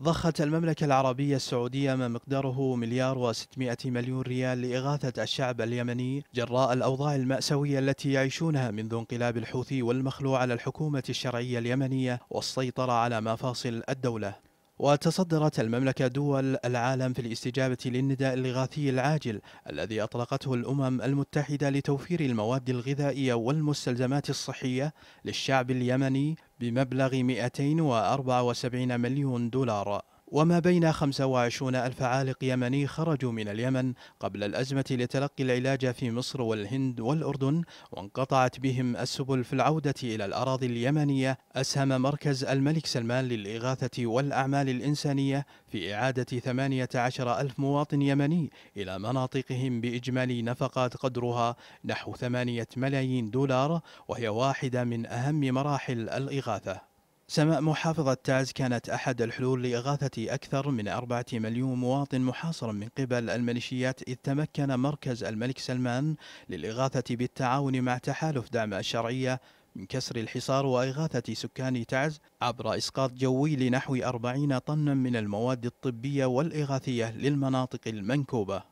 ضخت المملكة العربية السعودية ما مقداره مليار و600 مليون ريال لإغاثة الشعب اليمني جراء الأوضاع المأساوية التي يعيشونها منذ انقلاب الحوثي والمخلوع على الحكومة الشرعية اليمنية والسيطرة على مفاصل الدولة وتصدرت المملكة دول العالم في الاستجابة للنداء الإغاثي العاجل الذي أطلقته الأمم المتحدة لتوفير المواد الغذائية والمستلزمات الصحية للشعب اليمني بمبلغ 274 مليون دولار وما بين 25 ألف عالق يمني خرجوا من اليمن قبل الأزمة لتلقي العلاج في مصر والهند والأردن وانقطعت بهم السبل في العودة إلى الأراضي اليمنية أسهم مركز الملك سلمان للإغاثة والأعمال الإنسانية في إعادة 18 ألف مواطن يمني إلى مناطقهم بإجمالي نفقات قدرها نحو 8 ملايين دولار وهي واحدة من أهم مراحل الإغاثة سماء محافظة تعز كانت أحد الحلول لإغاثة أكثر من أربعة مليون مواطن محاصر من قبل الميليشيات إذ تمكن مركز الملك سلمان للإغاثة بالتعاون مع تحالف دعم الشرعية من كسر الحصار وإغاثة سكان تعز عبر إسقاط جوي لنحو أربعين طنا من المواد الطبية والإغاثية للمناطق المنكوبة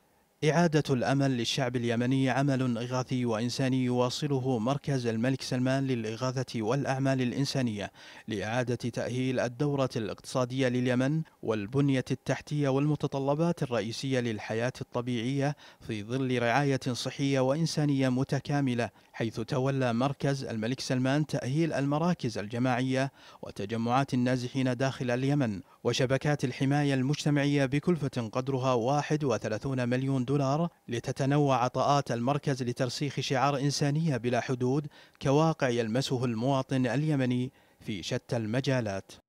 إعادة الأمل للشعب اليمني عمل إغاثي وإنساني يواصله مركز الملك سلمان للإغاثة والأعمال الإنسانية لإعادة تأهيل الدورة الاقتصادية لليمن والبنية التحتية والمتطلبات الرئيسية للحياة الطبيعية في ظل رعاية صحية وإنسانية متكاملة حيث تولى مركز الملك سلمان تأهيل المراكز الجماعية وتجمعات النازحين داخل اليمن وشبكات الحماية المجتمعية بكلفة قدرها 31 مليون دولار دولار لتتنوع عطاءات المركز لترسيخ شعار إنسانية بلا حدود كواقع يلمسه المواطن اليمني في شتى المجالات